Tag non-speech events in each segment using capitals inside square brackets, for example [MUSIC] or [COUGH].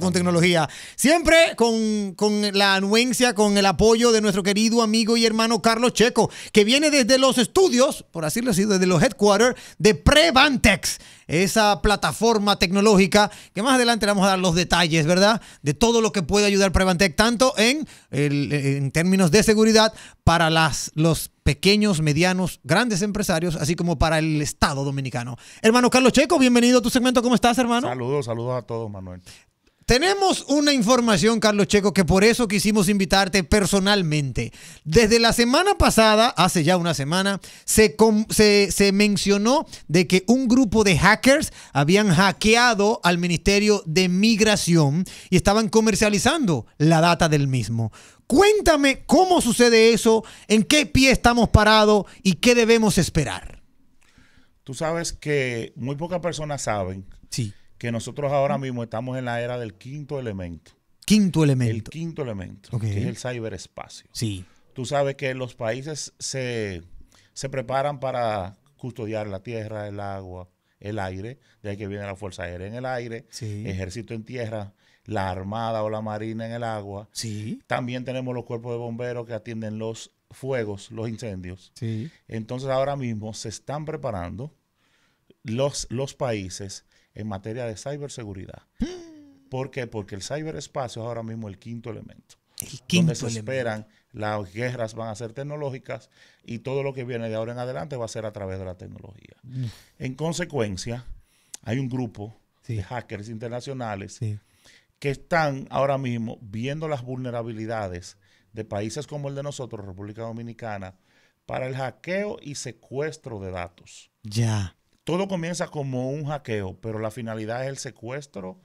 con tecnología. Siempre con, la anuencia, con el apoyo de nuestro querido amigo y hermano Carlos Checo, que viene desde los estudios, por así decirlo, desde los headquarters de Prevantex, esa plataforma tecnológica que más adelante le vamos a dar los detalles, ¿verdad? De todo lo que puede ayudar Prevantex, tanto en, en términos de seguridad para las, los pequeños, medianos, grandes empresarios, así como para el Estado dominicano. Hermano Carlos Checo, bienvenido a tu segmento. ¿Cómo estás, hermano? Saludos, saludos a todos, Manuel. Tenemos una información, Carlos Checo, que por eso quisimos invitarte personalmente. Desde la semana pasada, hace ya una semana, se, mencionó de que un grupo de hackers habían hackeado al Ministerio de Migración y estaban comercializando la data del mismo. Cuéntame cómo sucede eso, en qué pie estamos parados y qué debemos esperar. Tú sabes que muy pocas personas saben. Sí que nosotros ahora mismo estamos en la era del quinto elemento. Quinto elemento. El quinto elemento, que es el ciberespacio. Sí. Tú sabes que los países se, preparan para custodiar la tierra, el agua, el aire, de ahí que viene la Fuerza Aérea en el aire, ejército en tierra, la Armada o la Marina en el agua. Sí. También tenemos los cuerpos de bomberos que atienden los fuegos, los incendios. Sí. Entonces ahora mismo se están preparando los, los países en materia de ciberseguridad. ¿Por qué? Porque el ciberespacio es ahora mismo el quinto elemento. El quinto donde se esperan las guerras van a ser tecnológicas y todo lo que viene de ahora en adelante va a ser a través de la tecnología. Mm. En consecuencia, hay un grupo de hackers internacionales que están ahora mismo viendo las vulnerabilidades de países como el de nosotros, República Dominicana, para el hackeo y secuestro de datos. Ya. Todo comienza como un hackeo, pero la finalidad es el secuestro,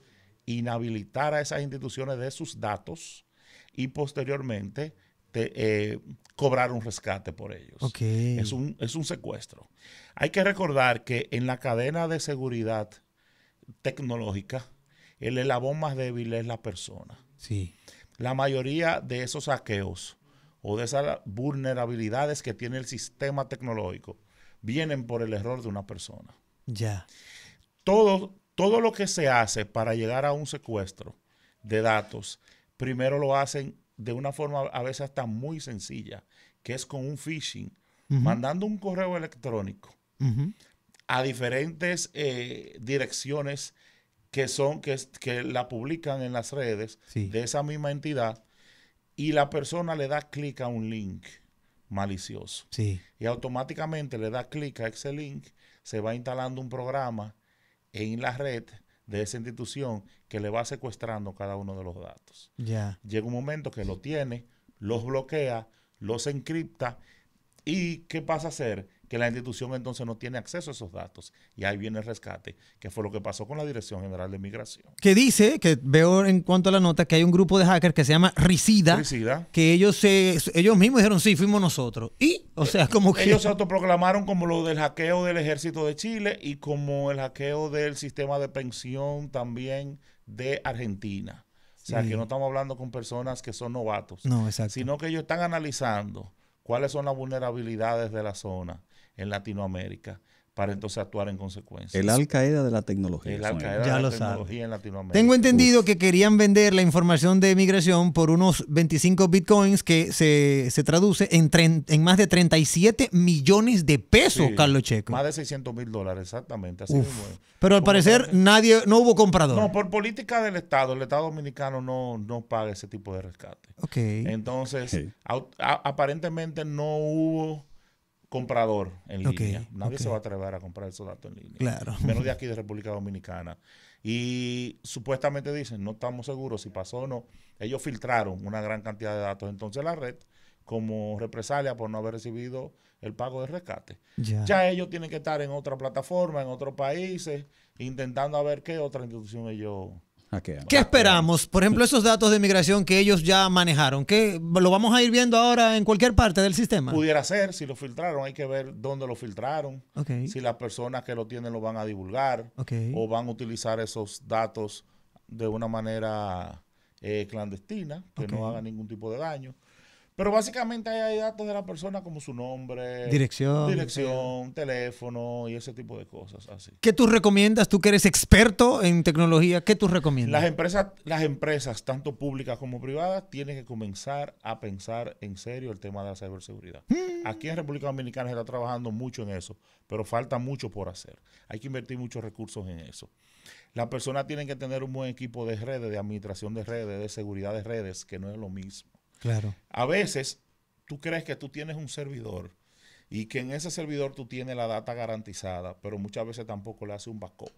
inhabilitar a esas instituciones de sus datos y posteriormente eh, cobrar un rescate por ellos. Es, un, secuestro. Hay que recordar que en la cadena de seguridad tecnológica, el elabón más débil es la persona. La mayoría de esos hackeos o de esas vulnerabilidades que tiene el sistema tecnológico vienen por el error de una persona. Ya. Todo, todo lo que se hace para llegar a un secuestro de datos, primero lo hacen de una forma a veces hasta muy sencilla, que es con un phishing, mandando un correo electrónico a diferentes eh, direcciones que son que, la publican en las redes de esa misma entidad y la persona le da clic a un link malicioso. Sí. Y automáticamente le da clic a ese link, se va instalando un programa en la red de esa institución que le va secuestrando cada uno de los datos. Ya. Llega un momento que lo tiene, los bloquea, los encripta ¿Y qué pasa a ser? Que la institución entonces no tiene acceso a esos datos. Y ahí viene el rescate, que fue lo que pasó con la Dirección General de Migración. Que dice, que veo en cuanto a la nota, que hay un grupo de hackers que se llama Ricida. Ricida. Que ellos, ellos mismos dijeron, sí, fuimos nosotros. Y, o sea, eh, como que... Ellos se autoproclamaron como lo del hackeo del ejército de Chile y como el hackeo del sistema de pensión también de Argentina. O sea, que no estamos hablando con personas que son novatos. No, exacto. Sino que ellos están analizando cuáles son las vulnerabilidades de la zona en Latinoamérica, para entonces actuar en consecuencia. El Al Qaeda de la tecnología. El Al Qaeda de la tecnología en Latinoamérica. Tengo entendido que querían vender la información de migración por unos 25 bitcoins que se, traduce en, en más de 37 millones de pesos, Carlos Checo. Más de 600 mil dólares, exactamente. Así Pero al parecer eh, nadie, no hubo comprador. No, por política del Estado, el Estado dominicano no, paga ese tipo de rescate. Ok. Entonces, aparentemente no hubo comprador en línea. Nadie se va a atrever a comprar esos datos en línea. Menos de [LAUGHS] aquí de República Dominicana. Y supuestamente dicen, no estamos seguros si pasó o no. Ellos filtraron una gran cantidad de datos. Entonces la red, como represalia por no haber recibido el pago de rescate. Ya. ellos tienen que estar en otra plataforma, en otros países, intentando a ver qué otra institución ellos Ah, ¿Qué esperamos? Por ejemplo, esos datos de migración que ellos ya manejaron, que ¿lo vamos a ir viendo ahora en cualquier parte del sistema? Pudiera ser, si lo filtraron, hay que ver dónde lo filtraron, si las personas que lo tienen lo van a divulgar o van a utilizar esos datos de una manera eh, clandestina, que no haga ningún tipo de daño. Pero básicamente hay datos de la persona como su nombre, dirección, teléfono y ese tipo de cosas así. ¿Qué tú recomiendas? Tú que eres experto en tecnología, ¿qué tú recomiendas? Las empresas, las empresas tanto públicas como privadas tienen que comenzar a pensar en serio el tema de la ciberseguridad. Mm. Aquí en República Dominicana se está trabajando mucho en eso, pero falta mucho por hacer. Hay que invertir muchos recursos en eso. Las personas tienen que tener un buen equipo de redes, de administración de redes, de seguridad de redes, que no es lo mismo. Claro. A veces tú crees que tú tienes un servidor y que en ese servidor tú tienes la data garantizada, pero muchas veces tampoco le hace un backup.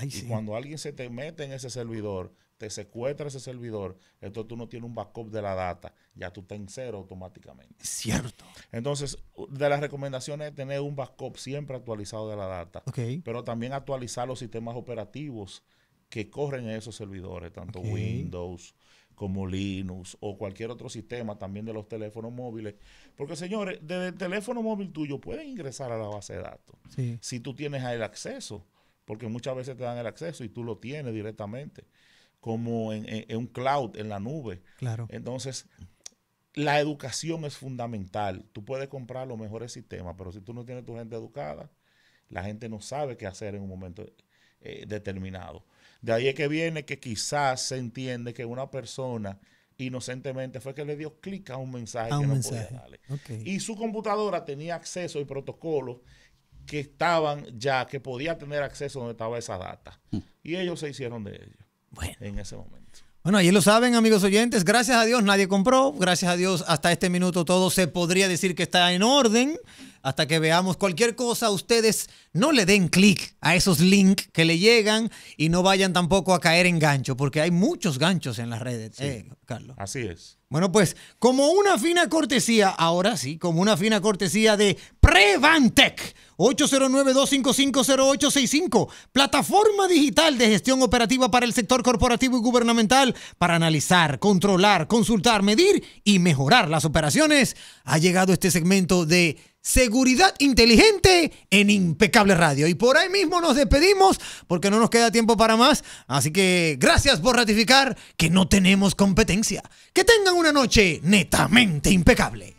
y cuando alguien se te mete en ese servidor, te secuestra ese servidor, entonces tú no tienes un backup de la data, ya tú estás en cero automáticamente. cierto. Entonces, de las recomendaciones es tener un backup siempre actualizado de la data, pero también actualizar los sistemas operativos que corren en esos servidores, tanto Windows, como Linux o cualquier otro sistema también de los teléfonos móviles. Porque señores, desde el teléfono móvil tuyo pueden ingresar a la base de datos si tú tienes el acceso, porque muchas veces te dan el acceso y tú lo tienes directamente, como en, un cloud, en la nube. Entonces, la educación es fundamental. Tú puedes comprar los mejores sistemas, pero si tú no tienes tu gente educada, la gente no sabe qué hacer en un momento eh, determinado. De ahí es que viene que quizás se entiende que una persona inocentemente fue que le dio clic a un mensaje que no podía Y su computadora tenía acceso y protocolos que estaban ya, que podía tener acceso donde estaba esa data. Hmm. Y ellos se hicieron de ellos en ese momento. Bueno, ahí lo saben, amigos oyentes. Gracias a Dios nadie compró. Gracias a Dios hasta este minuto todo se podría decir que está en orden hasta que veamos cualquier cosa, ustedes no le den clic a esos links que le llegan y no vayan tampoco a caer en gancho, porque hay muchos ganchos en las redes, eh, Carlos. Así es. Bueno, pues como una fina cortesía, ahora sí, como una fina cortesía de Prevantec, 809-255-0865, plataforma digital de gestión operativa para el sector corporativo y gubernamental para analizar, controlar, consultar, medir y mejorar las operaciones, ha llegado este segmento de Seguridad Inteligente en Impecable Radio. Y por ahí mismo nos despedimos porque no nos queda tiempo para más. Así que gracias por ratificar que no tenemos competencia. Que tengan una noche netamente impecable.